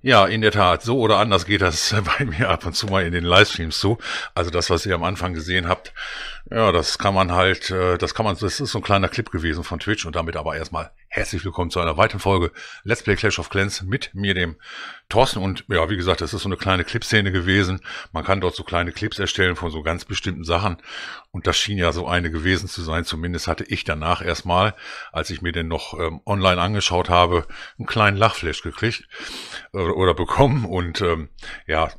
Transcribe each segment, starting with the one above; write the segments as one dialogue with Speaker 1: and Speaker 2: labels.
Speaker 1: Ja, in der Tat. So oder anders geht das bei mir ab und zu mal in den Livestreams zu. Also das, was ihr am Anfang gesehen habt, ja, das kann man halt, äh, das kann man, das ist so ein kleiner Clip gewesen von Twitch und damit aber erstmal herzlich willkommen zu einer weiteren Folge Let's Play Clash of Clans mit mir, dem Thorsten. Und ja, wie gesagt, das ist so eine kleine Clipszene gewesen. Man kann dort so kleine Clips erstellen von so ganz bestimmten Sachen. Und das schien ja so eine gewesen zu sein. Zumindest hatte ich danach erstmal, als ich mir den noch ähm, online angeschaut habe, einen kleinen Lachflash gekriegt äh, oder bekommen. Und ähm, ja,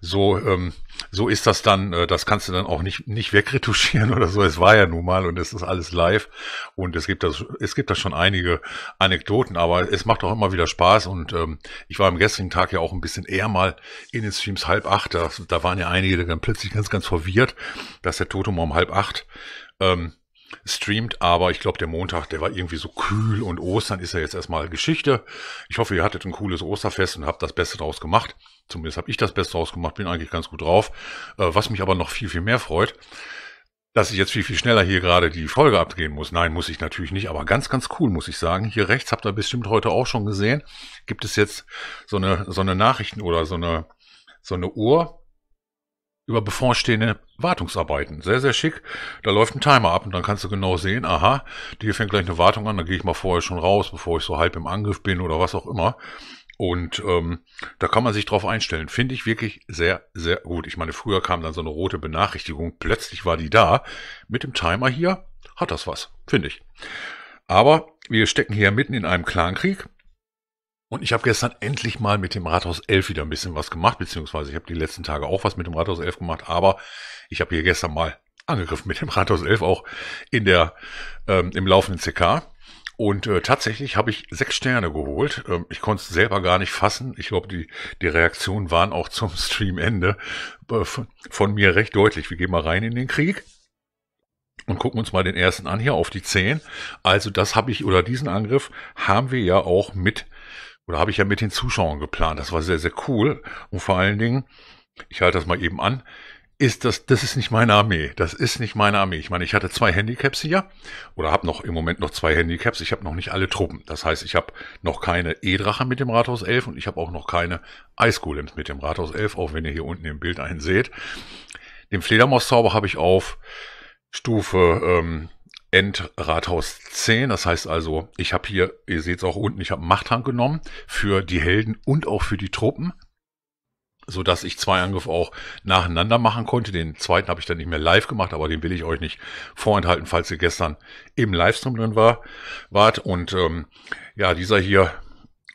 Speaker 1: so, ähm, so ist das dann, äh, das kannst du dann auch nicht, nicht wegretuschieren oder so. Es war ja nun mal und es ist alles live und es gibt das, es gibt da schon einige Anekdoten, aber es macht auch immer wieder Spaß und ähm, ich war am gestrigen Tag ja auch ein bisschen eher mal in den Streams halb acht. Da, da waren ja einige dann plötzlich ganz, ganz verwirrt, dass der Totem um halb acht ähm, streamt, aber ich glaube, der Montag, der war irgendwie so kühl und Ostern ist ja jetzt erstmal Geschichte. Ich hoffe, ihr hattet ein cooles Osterfest und habt das Beste draus gemacht. Zumindest habe ich das Beste draus gemacht, bin eigentlich ganz gut drauf. Äh, was mich aber noch viel, viel mehr freut, dass ich jetzt viel, viel schneller hier gerade die Folge abgeben muss. Nein, muss ich natürlich nicht, aber ganz, ganz cool, muss ich sagen. Hier rechts habt ihr bestimmt heute auch schon gesehen, gibt es jetzt so eine, so eine Nachrichten oder so eine, so eine Uhr, über bevorstehende Wartungsarbeiten. Sehr, sehr schick. Da läuft ein Timer ab und dann kannst du genau sehen, aha, die fängt gleich eine Wartung an, da gehe ich mal vorher schon raus, bevor ich so halb im Angriff bin oder was auch immer. Und ähm, da kann man sich drauf einstellen. Finde ich wirklich sehr, sehr gut. Ich meine, früher kam dann so eine rote Benachrichtigung, plötzlich war die da. Mit dem Timer hier hat das was, finde ich. Aber wir stecken hier mitten in einem Clankrieg und ich habe gestern endlich mal mit dem Rathaus 11 wieder ein bisschen was gemacht, beziehungsweise ich habe die letzten Tage auch was mit dem Rathaus 11 gemacht, aber ich habe hier gestern mal angegriffen mit dem Rathaus 11 auch in der, ähm, im laufenden CK. Und äh, tatsächlich habe ich sechs Sterne geholt. Ähm, ich konnte es selber gar nicht fassen. Ich glaube, die, die Reaktionen waren auch zum Streamende äh, von, von mir recht deutlich. Wir gehen mal rein in den Krieg und gucken uns mal den ersten an hier auf die 10. Also das habe ich oder diesen Angriff haben wir ja auch mit oder habe ich ja mit den Zuschauern geplant. Das war sehr, sehr cool. Und vor allen Dingen, ich halte das mal eben an, ist das, das ist nicht meine Armee. Das ist nicht meine Armee. Ich meine, ich hatte zwei Handicaps hier oder habe noch im Moment noch zwei Handicaps. Ich habe noch nicht alle Truppen. Das heißt, ich habe noch keine E-Drache mit dem Rathaus 11 und ich habe auch noch keine Eisgolems mit dem Rathaus 11, auch wenn ihr hier unten im Bild einen seht. Den Fledermauszauber habe ich auf Stufe ähm, Endrathaus 10. Das heißt also, ich habe hier, ihr seht es auch unten, ich habe Machthand genommen für die Helden und auch für die Truppen so dass ich zwei Angriffe auch nacheinander machen konnte. Den zweiten habe ich dann nicht mehr live gemacht, aber den will ich euch nicht vorenthalten, falls ihr gestern im Livestream drin war, wart. Und ähm, ja, dieser hier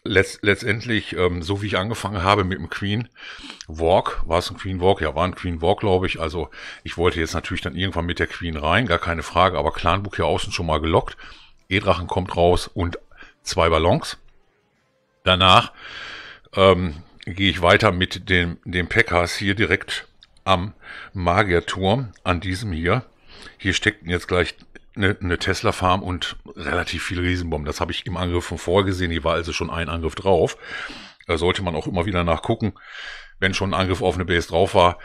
Speaker 1: letzt, letztendlich, ähm, so wie ich angefangen habe mit dem Queen Walk, war es ein Queen Walk? Ja, war ein Queen Walk, glaube ich. Also ich wollte jetzt natürlich dann irgendwann mit der Queen rein, gar keine Frage, aber Clanbook hier außen schon mal gelockt. E-Drachen kommt raus und zwei Ballons. Danach ähm, gehe ich weiter mit dem, dem Packers hier direkt am Magierturm, an diesem hier hier steckten jetzt gleich eine, eine Tesla-Farm und relativ viele Riesenbomben. Das habe ich im Angriff von vorgesehen. Hier war also schon ein Angriff drauf. Da sollte man auch immer wieder nachgucken, wenn schon ein Angriff auf eine Base drauf war,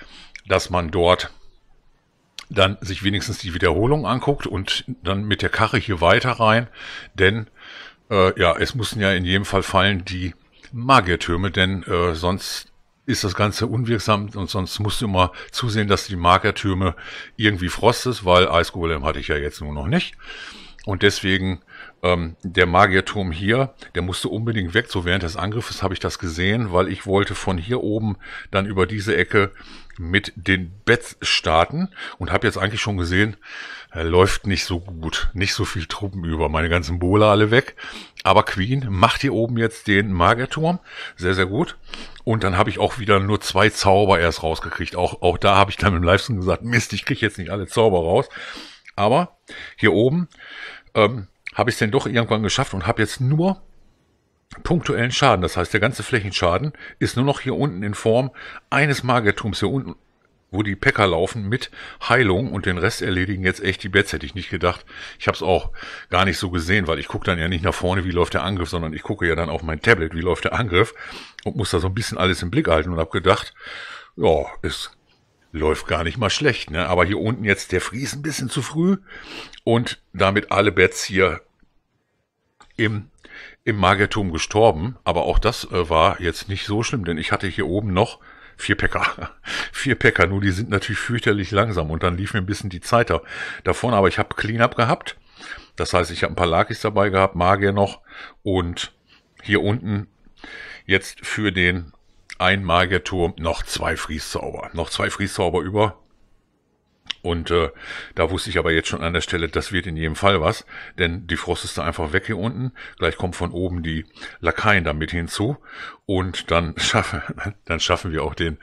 Speaker 1: dass man dort dann sich wenigstens die Wiederholung anguckt und dann mit der Karre hier weiter rein. Denn äh, ja, es mussten ja in jedem Fall fallen die Magiertürme, denn äh, sonst ist das Ganze unwirksam und sonst musst du immer zusehen, dass du die Markertürme irgendwie frostest, weil Eisgolem hatte ich ja jetzt nur noch nicht. Und deswegen ähm, der Magierturm hier, der musste unbedingt weg. So während des Angriffes habe ich das gesehen, weil ich wollte von hier oben dann über diese Ecke mit den Bets starten und habe jetzt eigentlich schon gesehen, er äh, läuft nicht so gut, nicht so viel Truppen über, meine ganzen Bowler alle weg. Aber Queen macht hier oben jetzt den Magerturm, sehr, sehr gut. Und dann habe ich auch wieder nur zwei Zauber erst rausgekriegt. Auch, auch da habe ich dann im Livestream gesagt, Mist, ich kriege jetzt nicht alle Zauber raus. Aber hier oben ähm, habe ich es denn doch irgendwann geschafft und habe jetzt nur punktuellen Schaden. Das heißt, der ganze Flächenschaden ist nur noch hier unten in Form eines Magertums hier unten, wo die Päcker laufen mit Heilung und den Rest erledigen jetzt echt die Bets, hätte ich nicht gedacht. Ich habe es auch gar nicht so gesehen, weil ich gucke dann ja nicht nach vorne, wie läuft der Angriff, sondern ich gucke ja dann auf mein Tablet, wie läuft der Angriff und muss da so ein bisschen alles im Blick halten und habe gedacht, ja, ist läuft gar nicht mal schlecht, ne? Aber hier unten jetzt der Fries ein bisschen zu früh und damit alle Bets hier im, im Magertum gestorben. Aber auch das äh, war jetzt nicht so schlimm, denn ich hatte hier oben noch vier Päcker. vier Päcker, nur die sind natürlich fürchterlich langsam und dann lief mir ein bisschen die Zeit da, da vorne. Aber ich habe Cleanup gehabt. Das heißt, ich habe ein paar Lakis dabei gehabt, Magier noch und hier unten jetzt für den ein Magierturm, noch zwei Frieszauber. Noch zwei Frieszauber über. Und äh, da wusste ich aber jetzt schon an der Stelle, das wird in jedem Fall was, denn die Frost ist da einfach weg hier unten. Gleich kommen von oben die Lakaien damit hinzu und dann schaffen, dann schaffen wir auch den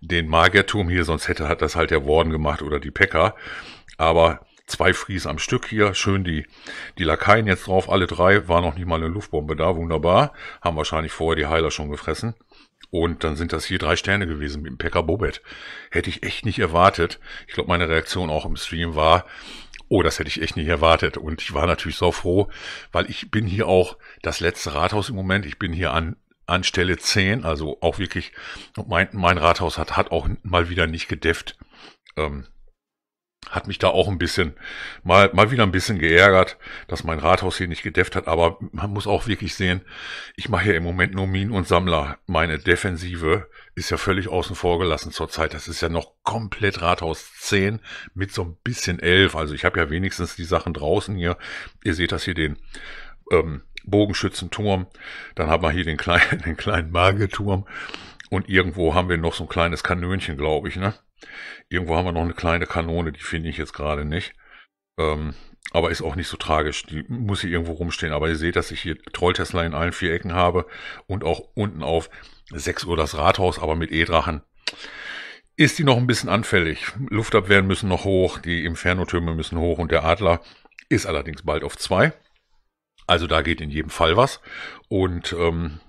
Speaker 1: den Magerturm hier, sonst hätte hat das halt der Worden gemacht oder die Päcker. Aber zwei Fries am Stück hier, schön die, die Lakaien jetzt drauf, alle drei, war noch nicht mal eine Luftbombe da, wunderbar. Haben wahrscheinlich vorher die Heiler schon gefressen. Und dann sind das hier drei Sterne gewesen mit dem Pekka Bobet. Hätte ich echt nicht erwartet. Ich glaube, meine Reaktion auch im Stream war, oh, das hätte ich echt nicht erwartet. Und ich war natürlich so froh, weil ich bin hier auch das letzte Rathaus im Moment. Ich bin hier an, an Stelle 10, also auch wirklich, mein, mein Rathaus hat, hat auch mal wieder nicht gedefft. Ähm, hat mich da auch ein bisschen, mal, mal wieder ein bisschen geärgert, dass mein Rathaus hier nicht gedefft hat. Aber man muss auch wirklich sehen, ich mache ja im Moment nur Minen und Sammler. Meine Defensive ist ja völlig außen vor gelassen zurzeit. Das ist ja noch komplett Rathaus 10 mit so ein bisschen 11. Also ich habe ja wenigstens die Sachen draußen hier. Ihr seht das hier, den ähm, Bogenschützenturm. Dann haben wir hier den kleinen, den kleinen Magelturm. Und irgendwo haben wir noch so ein kleines Kanönchen, glaube ich, ne? Irgendwo haben wir noch eine kleine Kanone, die finde ich jetzt gerade nicht. Ähm, aber ist auch nicht so tragisch. Die muss hier irgendwo rumstehen. Aber ihr seht, dass ich hier troll in allen vier Ecken habe und auch unten auf 6 Uhr das Rathaus, aber mit E-Drachen. Ist die noch ein bisschen anfällig. Luftabwehren müssen noch hoch, die Inferno-Türme müssen hoch und der Adler ist allerdings bald auf 2. Also da geht in jedem Fall was. Und ähm,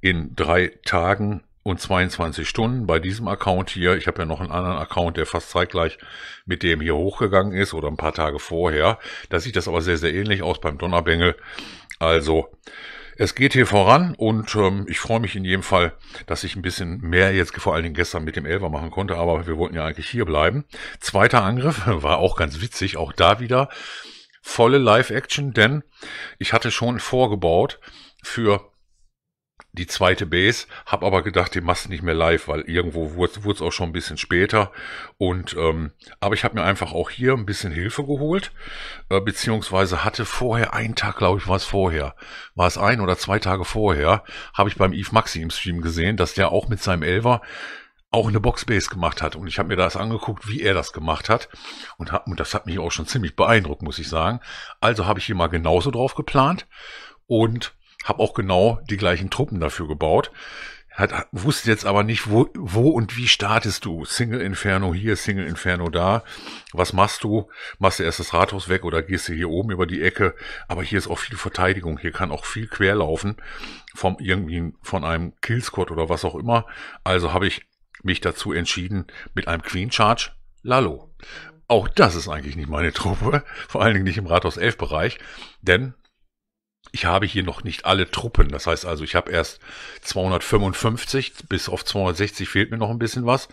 Speaker 1: in drei Tagen und 22 Stunden bei diesem Account hier. Ich habe ja noch einen anderen Account, der fast zeitgleich mit dem hier hochgegangen ist oder ein paar Tage vorher. Da sieht das aber sehr, sehr ähnlich aus beim Donnerbengel. Also, es geht hier voran und ähm, ich freue mich in jedem Fall, dass ich ein bisschen mehr jetzt vor allen Dingen gestern mit dem Elver machen konnte, aber wir wollten ja eigentlich hier bleiben. Zweiter Angriff war auch ganz witzig, auch da wieder volle Live-Action, denn ich hatte schon vorgebaut für die zweite Base, hab aber gedacht, die machst du nicht mehr live, weil irgendwo wurde es auch schon ein bisschen später. Und ähm, aber ich habe mir einfach auch hier ein bisschen Hilfe geholt, äh, beziehungsweise hatte vorher einen Tag, glaube ich, war es vorher, war es ein oder zwei Tage vorher, habe ich beim Eve Maxi im Stream gesehen, dass der auch mit seinem Elver auch eine Boxbase gemacht hat. Und ich habe mir das angeguckt, wie er das gemacht hat. Und, hab, und das hat mich auch schon ziemlich beeindruckt, muss ich sagen. Also habe ich hier mal genauso drauf geplant. Und habe auch genau die gleichen Truppen dafür gebaut. Hat, wusste jetzt aber nicht, wo, wo und wie startest du? Single Inferno hier, Single Inferno da. Was machst du? Machst du erst das Rathaus weg oder gehst du hier oben über die Ecke? Aber hier ist auch viel Verteidigung. Hier kann auch viel querlaufen vom irgendwie von einem Killsquad oder was auch immer. Also habe ich mich dazu entschieden mit einem Queen Charge Lalo. Auch das ist eigentlich nicht meine Truppe, vor allen Dingen nicht im Rathaus 11 Bereich, denn ich habe hier noch nicht alle Truppen. Das heißt also, ich habe erst 255, bis auf 260 fehlt mir noch ein bisschen was.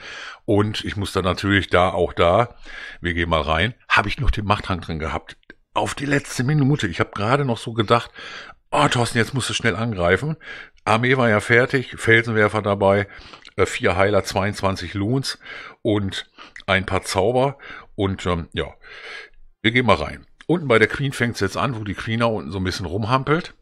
Speaker 1: Und ich muss dann natürlich da, auch da, wir gehen mal rein, habe ich noch den Machthang drin gehabt. Auf die letzte Minute. Ich habe gerade noch so gedacht, oh Thorsten, jetzt musst du schnell angreifen. Armee war ja fertig, Felsenwerfer dabei, äh, vier Heiler, 22 Loons und ein paar Zauber. Und ähm, ja, wir gehen mal rein. Unten bei der Queen fängt es jetzt an, wo die Queen da unten so ein bisschen rumhampelt.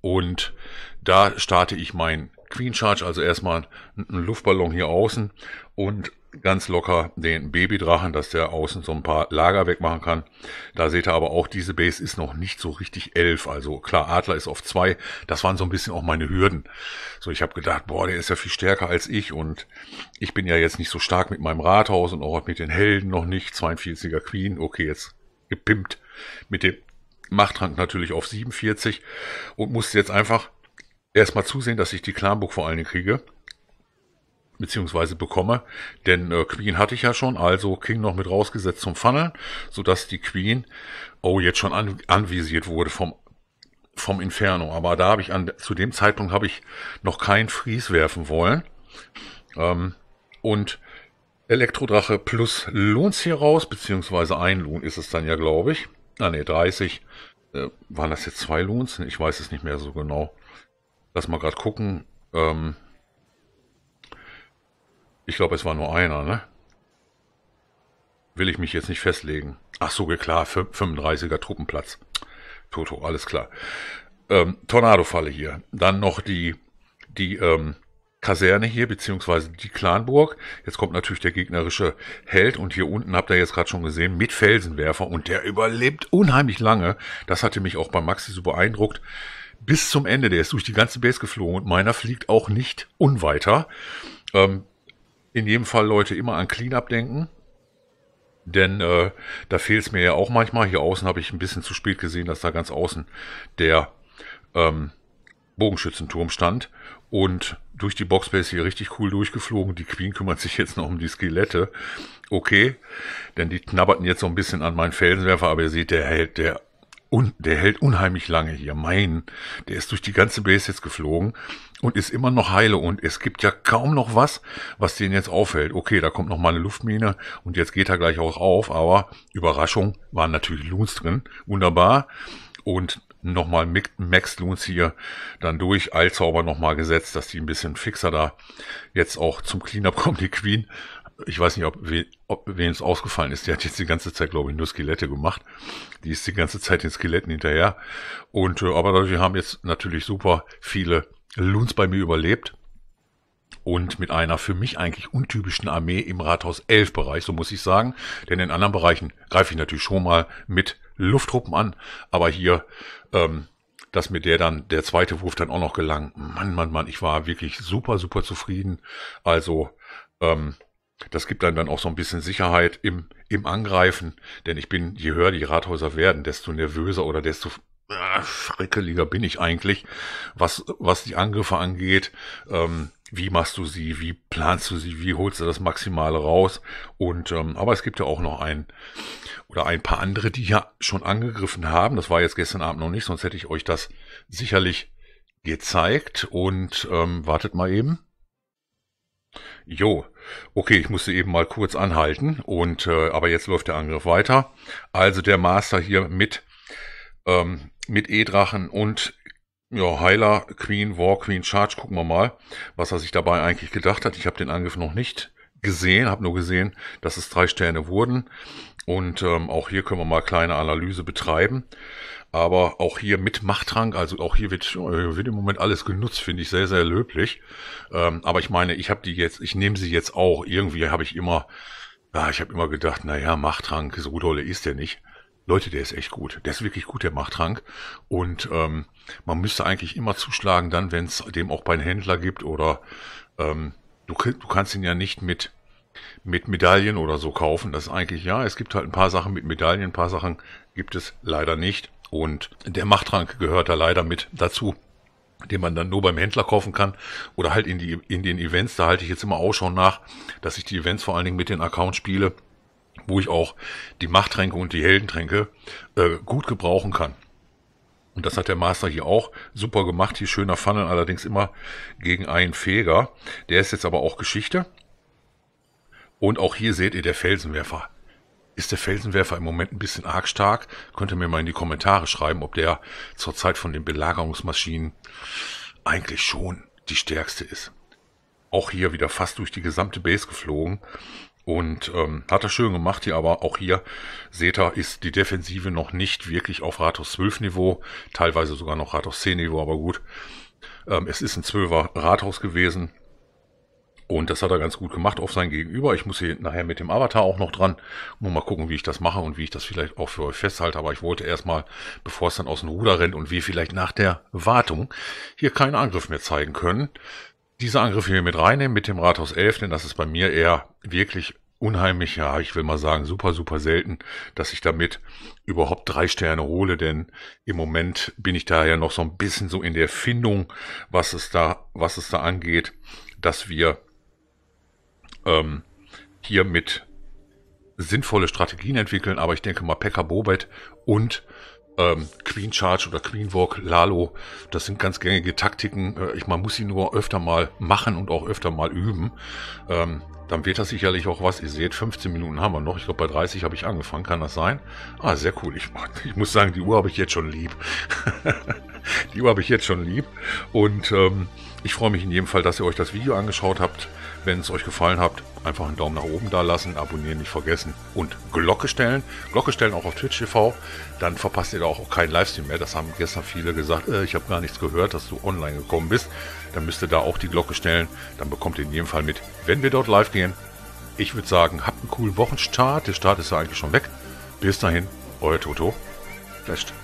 Speaker 1: Und da starte ich meinen Queen Charge, also erstmal einen Luftballon hier außen und ganz locker den Babydrachen, dass der außen so ein paar Lager wegmachen kann. Da seht ihr aber auch, diese Base ist noch nicht so richtig elf. Also klar, Adler ist auf zwei. Das waren so ein bisschen auch meine Hürden. So, ich habe gedacht, boah, der ist ja viel stärker als ich und ich bin ja jetzt nicht so stark mit meinem Rathaus und auch mit den Helden noch nicht. 42er Queen, okay, jetzt gepimpt mit dem Machtrank natürlich auf 47 und musste jetzt einfach erstmal zusehen, dass ich die Klamburg vor allen Dingen kriege beziehungsweise bekomme, denn äh, Queen hatte ich ja schon, also King noch mit rausgesetzt zum Funneln, sodass die Queen, oh, jetzt schon an, anvisiert wurde vom, vom Inferno, aber da habe ich an, zu dem Zeitpunkt habe ich noch keinen Fries werfen wollen ähm, und Elektrodrache Plus Lohns hier raus, beziehungsweise ein Lohn ist es dann ja, glaube ich. Ah ne, 30. Äh, waren das jetzt zwei Lohns? Ich weiß es nicht mehr so genau. Lass mal gerade gucken. Ähm ich glaube, es war nur einer, ne? Will ich mich jetzt nicht festlegen. Ach so, klar, 35er Truppenplatz. Toto, alles klar. Ähm, Tornadofalle hier. Dann noch die, die ähm, Kaserne hier, beziehungsweise die Clanburg. Jetzt kommt natürlich der gegnerische Held und hier unten habt ihr jetzt gerade schon gesehen, mit Felsenwerfer und der überlebt unheimlich lange. Das hatte mich auch bei Maxi so beeindruckt. Bis zum Ende, der ist durch die ganze Base geflogen und meiner fliegt auch nicht unweiter. Ähm, in jedem Fall, Leute, immer an Cleanup denken. Denn äh, da fehlt es mir ja auch manchmal. Hier außen habe ich ein bisschen zu spät gesehen, dass da ganz außen der ähm, Bogenschützenturm stand und durch die Boxbase hier richtig cool durchgeflogen. Die Queen kümmert sich jetzt noch um die Skelette. Okay, denn die knabberten jetzt so ein bisschen an meinen Felsenwerfer, aber ihr seht, der hält, der, un, der hält unheimlich lange hier. Mein, der ist durch die ganze Base jetzt geflogen und ist immer noch heile und es gibt ja kaum noch was, was den jetzt aufhält. Okay, da kommt noch mal eine Luftmine und jetzt geht er gleich auch auf, aber Überraschung, waren natürlich Loons drin. Wunderbar. Und nochmal Max Loons hier dann durch, Eilzauber nochmal gesetzt, dass die ein bisschen fixer da jetzt auch zum Cleanup kommt, die Queen. Ich weiß nicht, ob, we, ob wem es ausgefallen ist. Die hat jetzt die ganze Zeit, glaube ich, nur Skelette gemacht. Die ist die ganze Zeit den Skeletten hinterher. Und äh, aber wir haben jetzt natürlich super viele Loons bei mir überlebt und mit einer für mich eigentlich untypischen Armee im Rathaus 11 Bereich, so muss ich sagen. Denn in anderen Bereichen greife ich natürlich schon mal mit Lufttruppen an. Aber hier, ähm, dass mir der dann, der zweite Wurf dann auch noch gelang. Mann, Mann, Mann, ich war wirklich super, super zufrieden. Also, ähm, das gibt dann dann auch so ein bisschen Sicherheit im, im Angreifen, denn ich bin, je höher die Rathäuser werden, desto nervöser oder desto äh, ah, frickeliger bin ich eigentlich, was, was die Angriffe angeht. Ähm, wie machst du sie, wie planst du sie, wie holst du das Maximale raus. Und ähm, aber es gibt ja auch noch ein oder ein paar andere, die ja schon angegriffen haben. Das war jetzt gestern Abend noch nicht, sonst hätte ich euch das sicherlich gezeigt. Und ähm, wartet mal eben. Jo, okay, ich musste eben mal kurz anhalten und äh, aber jetzt läuft der Angriff weiter. Also der Master hier mit ähm, mit E-Drachen und ja, Heiler, Queen, War, Queen, Charge, gucken wir mal, was er sich dabei eigentlich gedacht hat. Ich habe den Angriff noch nicht gesehen, habe nur gesehen, dass es drei Sterne wurden. Und ähm, auch hier können wir mal kleine Analyse betreiben. Aber auch hier mit Machtrang, also auch hier wird, äh, wird im Moment alles genutzt, finde ich sehr, sehr löblich. Ähm, aber ich meine, ich habe die jetzt, ich nehme sie jetzt auch. Irgendwie habe ich immer, ja, ich habe immer gedacht, naja, Machtrang, so dolle ist der nicht. Leute, der ist echt gut. Der ist wirklich gut, der Machtrank. Und ähm, man müsste eigentlich immer zuschlagen, dann, wenn es dem auch beim Händler gibt oder ähm, du, du kannst ihn ja nicht mit mit Medaillen oder so kaufen. Das ist eigentlich, ja, es gibt halt ein paar Sachen mit Medaillen, ein paar Sachen gibt es leider nicht. Und der Machttrank gehört da leider mit dazu, den man dann nur beim Händler kaufen kann oder halt in, die, in den Events. Da halte ich jetzt immer Ausschau nach, dass ich die Events vor allen Dingen mit den Accounts spiele wo ich auch die Machttränke und die Heldentränke äh, gut gebrauchen kann. Und das hat der Master hier auch super gemacht. Hier schöner Funnel, allerdings immer gegen einen Feger. Der ist jetzt aber auch Geschichte. Und auch hier seht ihr der Felsenwerfer. Ist der Felsenwerfer im Moment ein bisschen arg stark? Könnt ihr mir mal in die Kommentare schreiben, ob der zur Zeit von den Belagerungsmaschinen eigentlich schon die stärkste ist. Auch hier wieder fast durch die gesamte Base geflogen. Und ähm, hat er schön gemacht hier, aber auch hier seht ihr, ist die Defensive noch nicht wirklich auf Rathaus 12 Niveau, teilweise sogar noch Rathaus 10 Niveau, aber gut. Ähm, es ist ein 12er Rathaus gewesen. Und das hat er ganz gut gemacht auf sein Gegenüber. Ich muss hier nachher mit dem Avatar auch noch dran. Nur mal gucken, wie ich das mache und wie ich das vielleicht auch für euch festhalte. Aber ich wollte erstmal, bevor es dann aus dem Ruder rennt und wir vielleicht nach der Wartung hier keinen Angriff mehr zeigen können, diese Angriffe hier mit reinnehmen, mit dem Rathaus 11, denn das ist bei mir eher wirklich unheimlich, ja, ich will mal sagen, super, super selten, dass ich damit überhaupt drei Sterne hole, denn im Moment bin ich da ja noch so ein bisschen so in der Findung, was es da, was es da angeht, dass wir ähm, hier mit sinnvolle Strategien entwickeln, aber ich denke mal, Pekka Bobet und ähm, Queen Charge oder Queen Walk, Lalo, das sind ganz gängige Taktiken. Äh, ich, man muss sie nur öfter mal machen und auch öfter mal üben. Ähm, dann wird das sicherlich auch was. Ihr seht, 15 Minuten haben wir noch. Ich glaube, bei 30 habe ich angefangen. Kann das sein? Ah, sehr cool. Ich, ich muss sagen, die Uhr habe ich jetzt schon lieb. Die habe ich jetzt schon lieb. Und ähm, ich freue mich in jedem Fall, dass ihr euch das Video angeschaut habt. Wenn es euch gefallen hat, einfach einen Daumen nach oben da lassen, abonnieren nicht vergessen und Glocke stellen. Glocke stellen auch auf Twitch TV, dann verpasst ihr da auch keinen Livestream mehr. Das haben gestern viele gesagt, äh, ich habe gar nichts gehört, dass du online gekommen bist. Dann müsst ihr da auch die Glocke stellen, dann bekommt ihr in jedem Fall mit, wenn wir dort live gehen. Ich würde sagen, habt einen coolen Wochenstart. Der Start ist ja eigentlich schon weg. Bis dahin, euer Toto. Flasht.